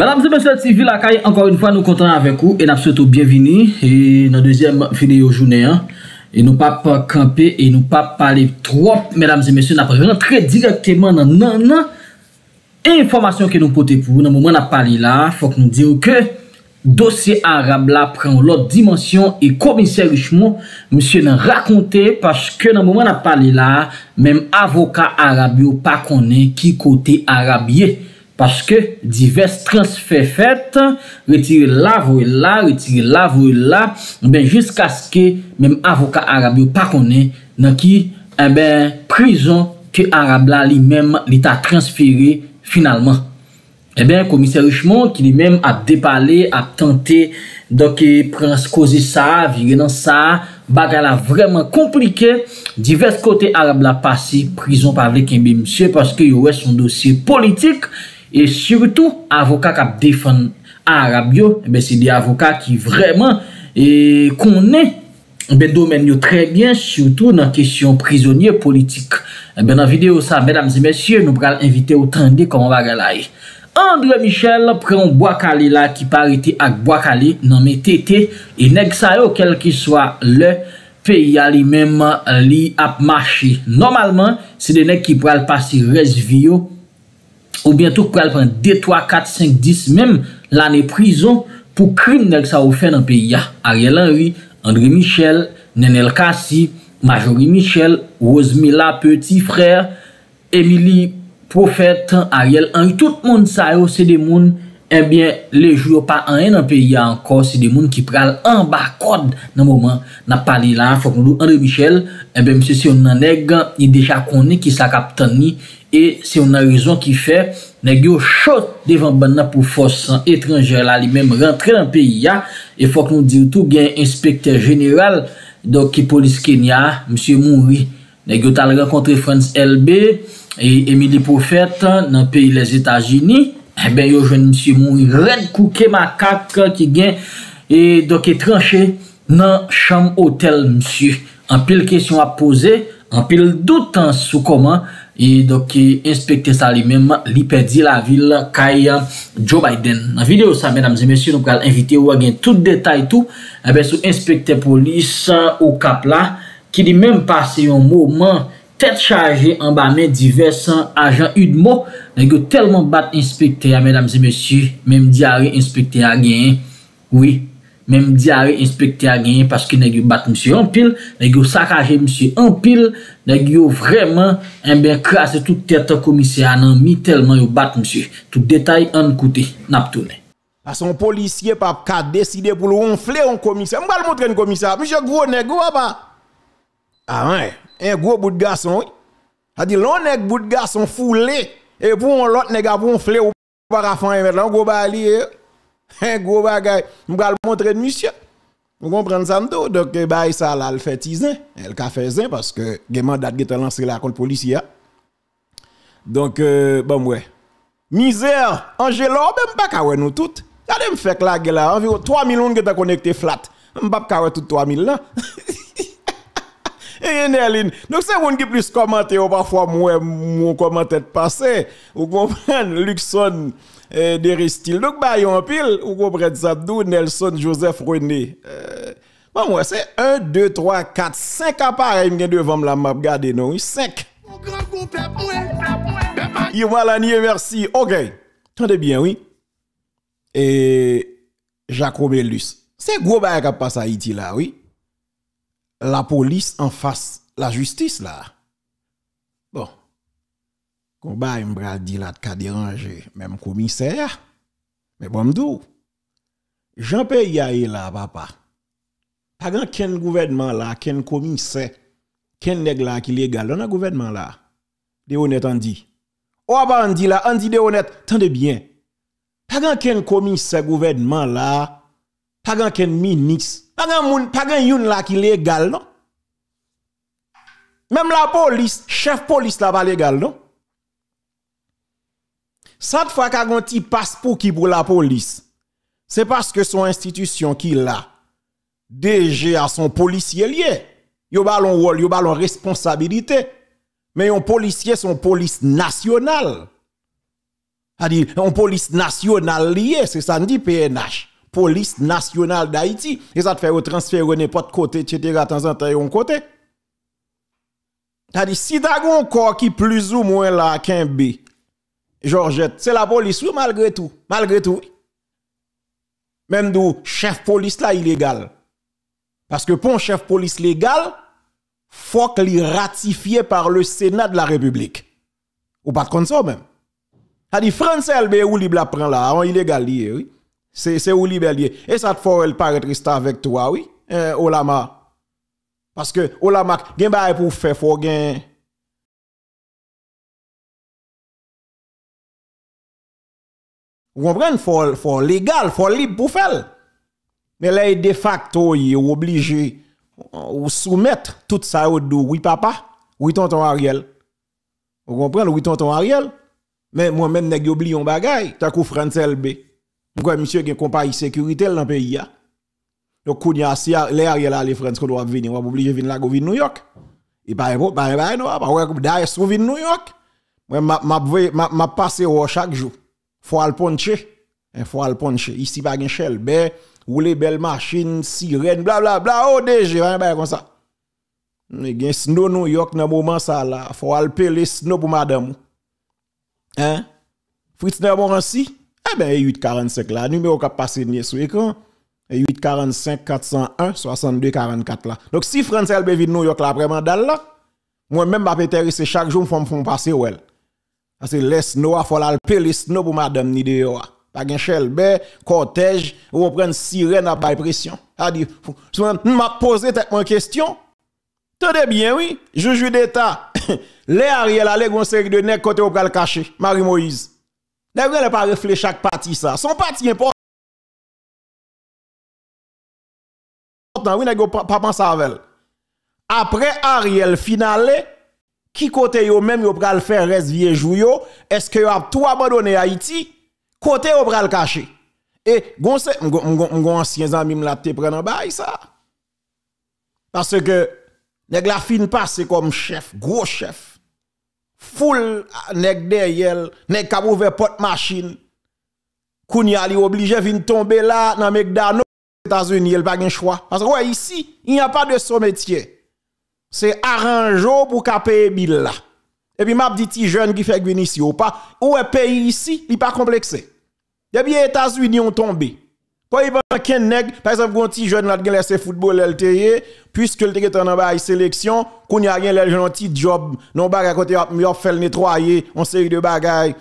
Mèdamse mèse mèse, TV La Kaye, ankor yon fwa nou kontan avèk ou, e n'absoluto bienveni, e nan deuxième video jounè, e nou pa pa kampe, e nou pa pa pale trop, mèdamse mèse mèse, nan prevenan tre direktèman nan nan nan, e informasyon ke nou pote pou, nan mouman na pale la, fòk nou diyo ke dosye Arab la preon lòt dimansyon, e komisè richmon, mèse nan rakonte, pache ke nan mouman na pale la, mèm avoka Arab yo pa konen ki kote Arab ye, Paske divers transfè fèt, retire la vwe la, retire la vwe la, nou ben jisk aske, mem avoka Arabi ou pakone, nan ki, e ben, prizon ke Arab la li men, li ta transfèri, finalman. E ben, komiser Richemont, ki li men ap depale, ap tante, doke prens kozi sa, vire nan sa, bagala vreman komplike, divers kote Arab la pasi, prizon pa vwe kembe msye, paske yowè son dosye politik, E surtout avokat kap defon Arab yo Ebe eh se de avokat ki vreman E eh, konen Ebe eh domen yo trebyen Surtout nan kesyon prizonier politik Ebe nan video sa Mesdames et messieurs Nou pral invite ou tangi Koman wak gala e Andre Michel Pren boakali la Ki parite ak boakali Nan me tete E neg sa yo Kel ki swa le Pei ya li mem Li ap mache Normalman Se de neg ki pral pasi Rezvi yo Ou bientou kwen al pen 2, 3, 4, 5, 10 menm lan e prizon pou krim nenk sa ou fe nan peyi ya. Ariel Henry, André Michel, Nenel Kassi, Majorie Michel, Rosemilla Petit Frère, Emily Profet, Ariel Henry, tout moun sa ou se demoun. Ebyen, lejou yo pa an en an peyi eh ya ankor, se de moun ki pral an bakod nan mouman nan pali la. Fok nou lou André Michel, ebyen msè se yon nan neg, ni deja koni ki sa kapten ni. E se yon nan rezon ki fè, negyo chot devan ban nan poufos an etranjè la li mèm rentre nan peyi ya. E fok nou dir tou gen inspektèr jeneral do ki polis kenya, msè Mounri. Negyo tal renkontre Frans Elbe e Emilie Poufette nan peyi les Etats-Unis. E ben yo jwen msye moun ren kouke makak ki gen e doke tranche nan chanm hotel msye. An pil kesyon apose, an pil doutan soukoman e doke inspekte sa li menm li pedi la vil kaya Joe Biden. Nan video sa menam zemesye nou kal invite ou agen tout detay tou e ben sou inspekte polis ou kapla ki di menm pase yon mouman tet chaje an ba men diversan ajan ud mo, negyo telman bat inspekte ya, mesdames e mesyu, mem di a reinspekte a gen, oui, mem di a reinspekte a gen, paske negyo bat msye an pil, negyo sakaje msye an pil, negyo vreman, en eh ben krasi tout tet an komisye an an mi, telman yo bat msye, tout detay an koute, nap toune. Asan policye pap ka deside pou loun fle an komisye, mbal moutre an komisye, msye gwo neg, gwo apan. A man e, un eh, gros bout de garçon. C'est-à-dire, l'on est bout de garçon foulé. Et pour l'autre n'est pour un flé ou parafan, et un gros bali, eh. un gros bagay. Je vais le montrer monsieur. Vous comprenez ça, donc, bah, ça, là, le fait tisan. Elle a fait zin parce que, il mandat qui est lancé là contre policier. Ah. Donc, euh, bon, ouais. Misère, Angelo, oh, ben, même pas qu'à nous toutes. Regardez, me fait que là, environ 3 000 on qui est connecté flat. Je ne pas qu'à tout 3 000 là. Eye Neline, nou se woun ki plis komante ou pa fwa mwen mwen komante t'pase Ou konpèl, Luxon, e, Deristil, luk bayon pil Ou konpèl Zabdo, Nelson, Joseph, Rene Mwen mwen se 1, 2, 3, 4, 5 apare, mwen gen dwe vam la map gade nou, 5 Yon wala niye mersi, ok Tante bien, wii Eee, Jacobelus Se gwo baye kap pasa iti la, wii la police en face la justice là. Bon. Combat m'bral dit là de déranger même commissaire. Mais bon m'dou. Jean y est là papa. Pas grand ken gouvernement là, ken commissaire, ken nèg là qui légal dans gouvernement là. De honnête on dit. Oh pas on dit là, on dit de tant de bien. Pas grand ken commissaire gouvernement là, pas grand ken ministre pas grand monde, pas grand là qui légal, non? Même la police, chef police là pas légal, non? Cette fois qu'a tu passe pour qui pour la police, c'est parce que son institution qui l'a, DG à son policier lié. Yo ballon rôle, yo ballon responsabilité. Mais un policier, son police nationale. C'est-à-dire, police nationale lié, c'est ça, dit PNH police nationale d'Haïti. Et ça te fait transfert, n'importe côté, etc. De temps en temps, on côté. T'as dit, si t'as un corps qui plus ou moins là qu'un B, Georgette, c'est la police, oui, malgré tout. Malgré tout. Même d'où chef police là illégal. Parce que pour un chef police légal, faut qu'il ratifié par le Sénat de la République. Ou pas de ça même. T'as dit, France LB ou libre la prend là, en hein, illégal oui. C'est ou libellier Et ça te fait paraître triste avec toi, oui, euh, Olama. Parce que Olama, gen baye pour faire, faut gen. Vous comprenez? Faut, faut légal, faut libre pour faire. Mais là, de facto, il est obligé de euh, soumettre tout ça au dos. Oui, papa. Oui, tonton Ariel. Vous comprenez? Oui, tonton Ariel. Mais moi-même, j'ai oublié un bagaille. T'as coup France LB. Pourquoi monsieur gen compagnie sécurité dans le pays ya? Donc kounya si les à les France qu'on doit venir, on va obligé venir là go New York. Et par exemple, par exemple, non, va ouais comme d'ailleurs sont New York. Moi m'a m'a m'a passer chaque jour. Faut al poncher. Il faut al poncher. Ici pas gen shell, ben rouler belle machine, sirène bla bla bla oh DG, comme ça. Mais snow New York dans moment ça là, faut al payer snow pour madame. Hein? Fritz Morancy, eh bien, 845 là, numéro qui a passé sur l'écran. 845 401 62 44 là. Donc si françois LB vient New York là après mandat moi même m'a intéressé chaque jour me font passer elle. Parce que laisse il faut la les snow pour madame ni dehors. Pas gen chelbe, cortège, ou prendre sirène à bai pression. A dire m'a posé tête en question. Tenez bien oui, juge d'État. les Ariel allez gon série de nez côté au pral Marie Moïse elle n'a pas réfléchi chaque partie, ça. Son parti important. Oui, n'a pas à elle Après Ariel finale qui côté yo même yo pral faire reste vieux est-ce que va a tout abandonné Haïti côté yon pral cacher. Et gonse mon ancien ami me la te prendre en ça. Parce que nèg la fin passe comme chef, gros chef foule ah, nek yel, nek ka ouvert porte machine kounya li obligé vin tomber là dans les États-Unis il pas un choix parce que ouais ici il n'y a pas de sommetier c'est arrangeau pour payer bill là et puis m'a dit ti jeune qui fait venir ici ou pas ou est pays ici il pas complexé les eh États-Unis ont tombé quand il parle qu'un nègre, par exemple, un petit jeune là qui laissé football l'LTE, puisque le était en bas sélection, qu'on y a rien les gens petit job, non bagay côté a fait le nettoyer, on série de bagaille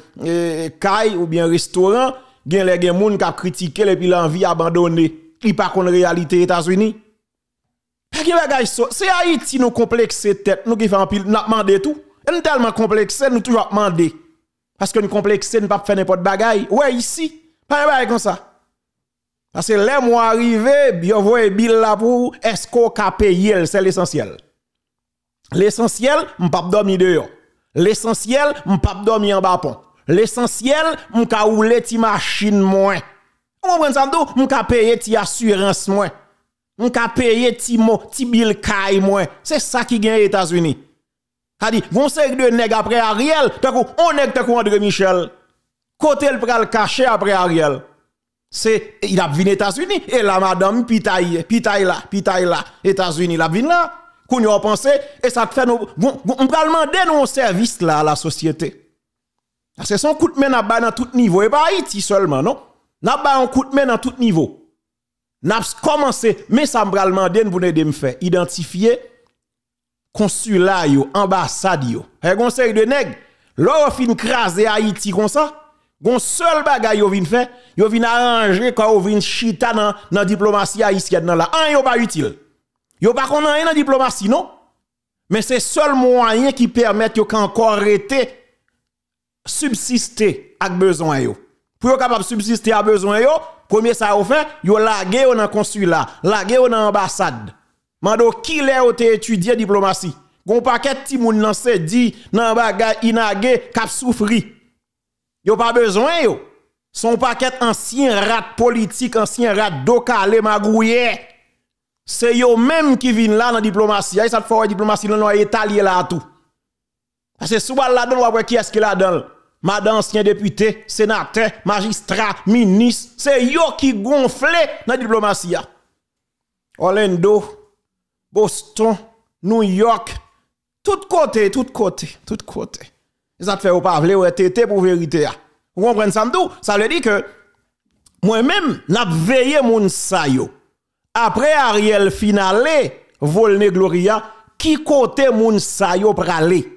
caille ou bien restaurant, gen les gens qui a critiqué et puis l'envie abandonner. Il pas qu'on réalité États-Unis. Pas gen bagay c'est Haïti nous complexe tête, nous qui fait en pile, n'a demandé tout. Nous tellement complexe, nous toujours demander. Parce que nous complexe, nous pas faire n'importe bagaille. Ouais ici, pas un comme ça. Parce que les mois arrivés, ils voye bill là est-ce qu'on a payer, c'est l'essentiel. L'essentiel, je ne pas dormir dehors. L'essentiel, je ne pas dormir en bas pont. L'essentiel, je ka rouler ti machine moins. On comprend ça d'où Je ka payer ti assurance moins. Je ka payer ti mo, ti bill moins. C'est ça qui gagne États-Unis. Ça dit, vous savez que de nègres après Ariel, on nèg André Michel. Côté le pral caché après Ariel. C'est, il a venu aux États-Unis, et la madame, pitaille, pitaille là, pitaille là, États-Unis, il a venu là, qu'on y a pensé, et ça fait nous, on va demander nos services là à la société. C'est son coup de main à dans tout niveau, et pas Haïti seulement, non? N'a pas un coup de main dans tout niveau. N'a commencé, mais ça m'a demandé pour me faire identifier consulat ambassade yo. conseil de nèg, l'on fin craser Haïti comme ça. Gon seul bagay yo vin fè, yo vin arrange quand yo vin chita nan, nan diplomatie haïtienne nan la. An yo pa utile. Yo pa konan rien nan diplomatie non. Mais c'est seul moyen qui permet yo encore rete subsister ak besoin yo. Pour yo capable subsister à besoin yo, premier sa yo fè, yo lagé yo nan consulat, lagé yo nan ambassade. Mando ki lè yo te étudier diplomatie. Gon paquet ti moun nan se di nan bagay inagé k'ap soufri. Yo pas besoin yo. Son paquet ancien rat politique, ancien rat ma magouillé. C'est yo même qui viennent là dans la diplomatie. Aïe, ça te la diplomatie, non, là tout. Parce que souvent là-dedans, après qui est-ce est là-dedans? Madame ancien député, sénateur, magistrat, ministre, c'est yo qui gonfle dans la diplomatie. Orlando, Boston, New York, tout côté, tout côté, tout côté. Ça te fait ou pas ou tété pour vérité. Ah. Vous comprenez ça Ça veut dire que moi-même, n'a veillé mon yo. Après Ariel Finale, volne Gloria, qui côté moun yo pralé?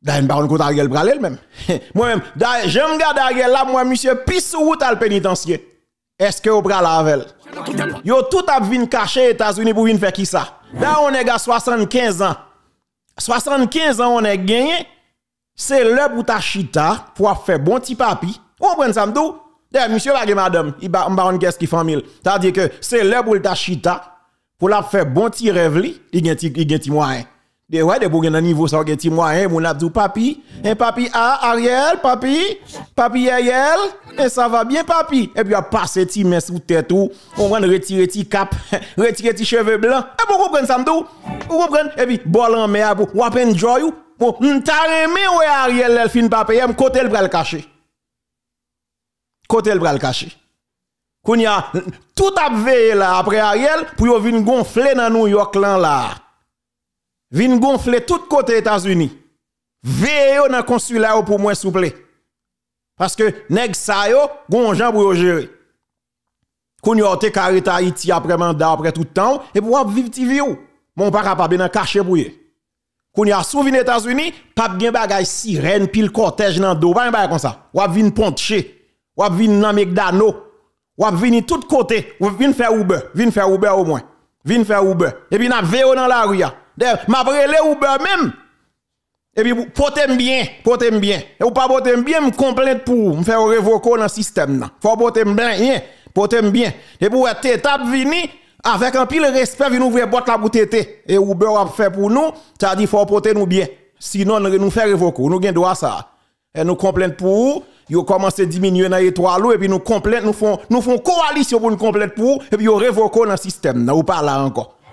D'ailleurs, baron pas Ariel pralé même. Moi-même, j'aime garder Ariel là, moi, monsieur, pisse route à le pénitencier. Est-ce que vous prenez la Yo tout a vin caché États-Unis pour venir faire qui ça? Là, on est à 75 ans. 75 ans on est gagné, c'est l'heure pour ta chita, pour faire bon petit papi. Vous comprenez ça, m'dou? Eh, monsieur la madame, il va a qu'est-ce qui mille. C'est-à-dire que c'est l'heure pour ta chita, pour la faire bon petit rêve, il y a un petit moyen. Dè wè dè bou gen nan nivou sa ou gen ti mwa, eh, moun ap zou papi, eh, papi a, Ariel, papi, papi Ariel, eh, e sa va bien papi, e pi a pase ti men sou tèt ou, moun mwen re ti re ti kap, re ti re ti cheve blan, e pou bon, kou pren samdou, pou kou pren, e pi bolan mè a pou, wapen joy ou, moun tarè mè ou e Ariel lèl fin papi, e m kote l bral kache. Kote l bral kache. Koun ya, tout ap veye la apre Ariel, pou yo vin gonfle nan nou yon klan la. vin gonfler tout côté États-Unis. Veillez dans consulat pour moi s'il vous plaît. Parce que nèg sa yo gon gens pour gérer. Koun yo te Haïti après mandat après tout temps et pour vivre ti vivre. ou. Mon pas capable nan cacher pour ye. Koun ya sou vin États-Unis, pas gen bagay sirène pile cortège nan do, pas bagay comme ça. Ou vin ponche, ou vin nan McDonald's, ou tout côté, ou vin faire Uber, vin faire Uber au moins. Vin faire Uber et puis n'a veo dans la rue m'a ou Uber même. Et puis, portez bien, portez bien. Et ou pas portez bien, me complète pour me faire révoquer dans le système. Faut portez bien, portez bien. Et pour être étape vini, avec un pile respect, vini ouvrir boîte la pour Et Uber a fait pour nous, ça dit faut porter-nous bien. Sinon, nous faire révoquer, nous gagnons droit ça. Et nous complète pour vous, commencent à diminuer dans l'étoile, et puis nous complète, nous font, nous font coalition pour nous complète pour, et puis vous révoquer dans le système. Ou pas là encore.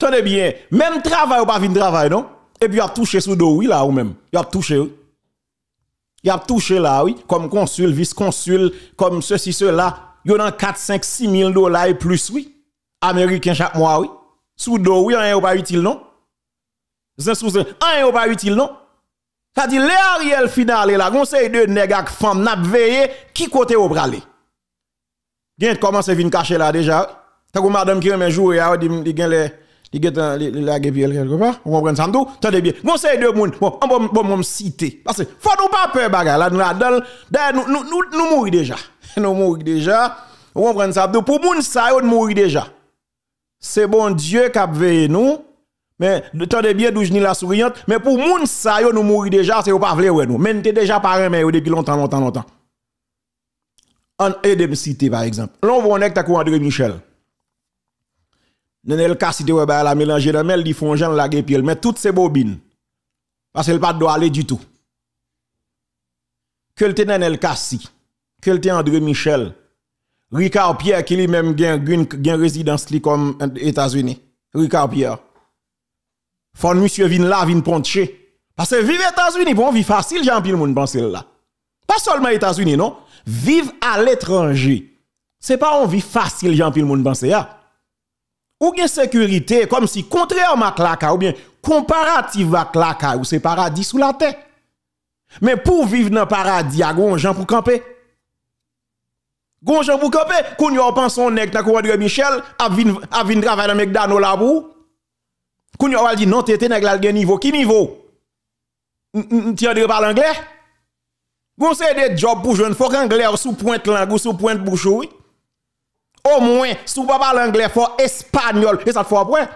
Tenez bien, même travail ou pas vin travail, non? Et puis, il a touché sous dos, oui, là, ou même. Il a touché, oui. Il a touché là, oui, comme consul, vice-consul, comme ceci, cela. Il y a 4, 5, 6 000 dollars et plus, oui. Américain chaque mois, oui. Sous dos, oui, rien ou pas utile, non? Zin sous zin, rien ou pas utile, non? Ça dit, les Ariel finale là, conseil de nèg ak femme n'a veillé, qui côté au bralé? Gen commencé à venir cacher là déjà. T'as madame qui remet jouer, il hein, dit, il il est la quelque part. On prendre ça tout. Tenez bien. On sait deux monde. Bon, on bon bon citer parce que faut nous pas peur bagarre là nous là Nous nous nous mourir déjà. Nous mourir déjà. On prendre ça Pour Pour monde ça on mourir déjà. C'est bon Dieu qui a veillé nous. Mais tenez bien d'où je la souriante, mais pour monde, ça nous mourir déjà, c'est pas vrai ouais nous. Mais t'es déjà pareil mais depuis longtemps longtemps longtemps. En aide cité par exemple. L'on voit un acte à André Michel. Nenel Kassite ouais bah la mélanger dans mel, ils font Jean la piel, mais toutes ces bobines parce qu'elle pas doit aller du tout. Quel le Nenel Kassi, que le André Michel, Ricard Pierre qui lui-même gagne une résidence comme États-Unis. Ricard Pierre. Fon monsieur vin là, vin ponche. Parce que vivre États-Unis, bon, vit facile, j'ai pile monde pense là. Pas seulement États-Unis, non. Vivre à l'étranger. C'est pas on vit facile, j'ai pile monde pense là. Ou gen sekurite kom si kontre om a klaka ou gen komparatif a klaka ou se paradis ou la te. Men pou viv nan paradis a goun jan pou kampe. Goun jan pou kampe, koun yo a pan son nek na kou adre Michel a vin dravay nan mek dan ou la bou. Koun yo a wal di non tete nek lal gen nivo. Ki nivo? Ti adre pa l'angler? Goun se de job pou joun fok angler sou point lang ou sou point bouchoui. O mwen, sou pa pa l'anglè, fò espanyol, e sa fò apwen.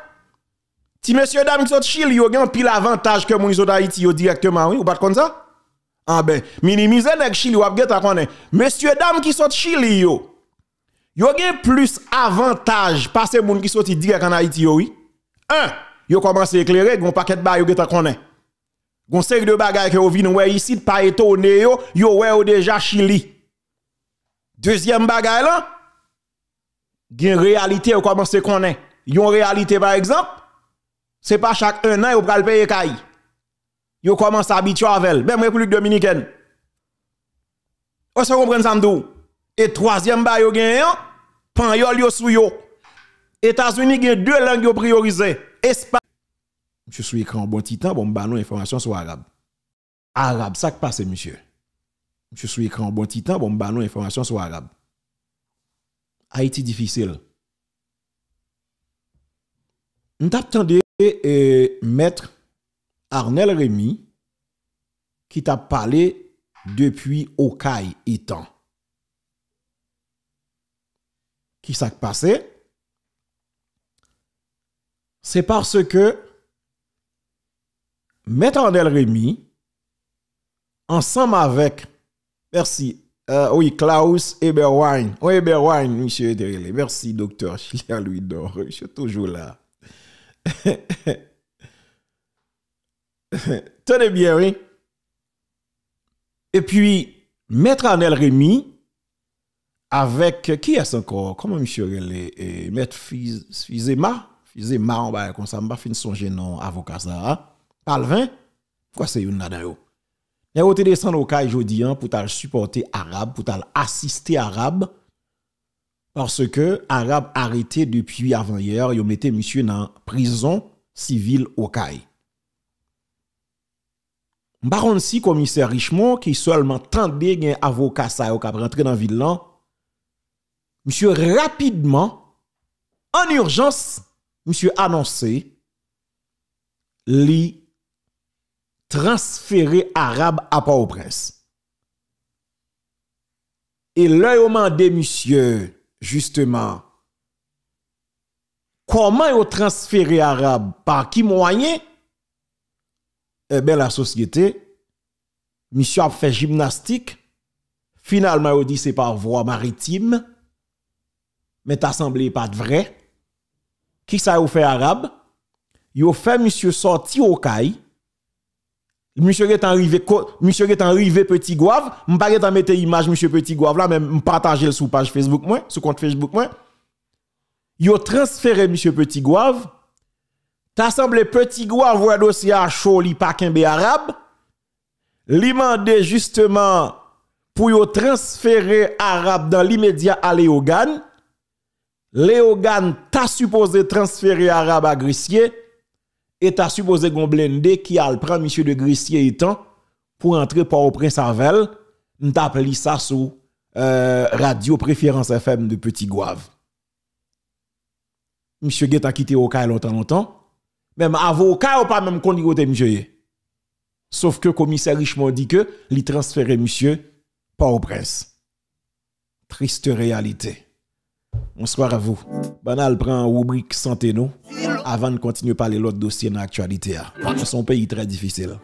Ti mèsyè dam ki sòt chili, yo gen pil avantage ke mouni sòt Haiti yo direktman, ou bat kon sa? A ah, be, minimize nèk chili wap get akonè. Mèsyè dam ki sòt chili yo, yo gen plus avantage pa se mouni ki sòti direkt an Haiti yo, oui? An, yo komanse eklere, goun paket ba yo get akonè. Goun sek de bagay ke yo vin wè yisi, pa eto wè yo, yo wè yo deja chili. Dezyem bagay lan? une réalité ou qu'on est. Yon réalité par exemple, c'est pas chaque un an e yon pral payer pays. Yon commence à habituer avec même République dominicaine. Vous comprenez ça Et troisième ba yon gen pan yon yon sou États-Unis gen deux langues priorisées. Espagne. Je suis écran bon titan, bon banon information sur arabe. Arabe, ça qui passe, monsieur. Je suis écran bon titan, bon banon information sur arabe. Haïti difficile. Nous t'attendons et euh, maître Arnel Rémy qui t'a parlé depuis Okaï étant. Qui s'est passé? C'est parce que maître Arnel Rémy, ensemble avec, merci, euh, oui, Klaus Eberwein. Oui, oh, Eberwein, monsieur Eterele. Merci, docteur Schiller Louis d'Or. Je suis toujours là. Tenez bien, oui. Et puis, Maître Anel Rémy, avec qui est-ce encore Comment monsieur Relé Maître Fizema Fizema, on va comme ça, on va finir son nom avocat ça. Hein? Palvin Pourquoi c'est une là Yon wote desan Okay Jodyan pou tal supporte Arab, pou tal asiste Arab. Parce ke Arab arete depi avan yer, yon mette msye nan prison sivil Okay. Mbaronsi komise Richemont ki solman tende gen avokasa yo ka prentre nan vilan. Msye rapidman, an urjans, msye anonsi. Li. transférer arabe à Port-au-Prince. Et là, ils demandé, monsieur, justement, comment ils transféré arabe, par qui moyen? Eh bien, la société, monsieur a fait gymnastique. Finalement, il dit c'est par voie maritime. Mais t'as semblé pas de vrai. Qui ça a fait arabe? il a fait monsieur sortir au caille Monsieur est arrivé, monsieur est arrivé Petit Guave, pas mettre image monsieur Petit Guave là même partager sur page Facebook moi, sur compte Facebook moi. Yo transféré monsieur Petit Guave. T'as semblé Petit Guave ou dossier à chaud li pas arabe. Li justement pour yo transférer arabe dans l'immédiat à Léogan. Léogan t'a supposé transférer arabe à Grissier et t'as supposé gon blende qui a le prend monsieur de Grissier étant pour entrer par au Prince Avel, appelé ça sous euh, radio préférence FM de Petit Guave. Monsieur Guetta quitté au cas longtemps longtemps. Même avocat ou pas même condigoté monsieur. Sauf que commissaire Richemont dit que l'y transféré monsieur par au prince. Triste réalité. Bonsoir à vous. Banal prend un rubrique santé nous avant de continuer à parler de l'autre dossier dans l'actualité. C'est ah. un pays très difficile.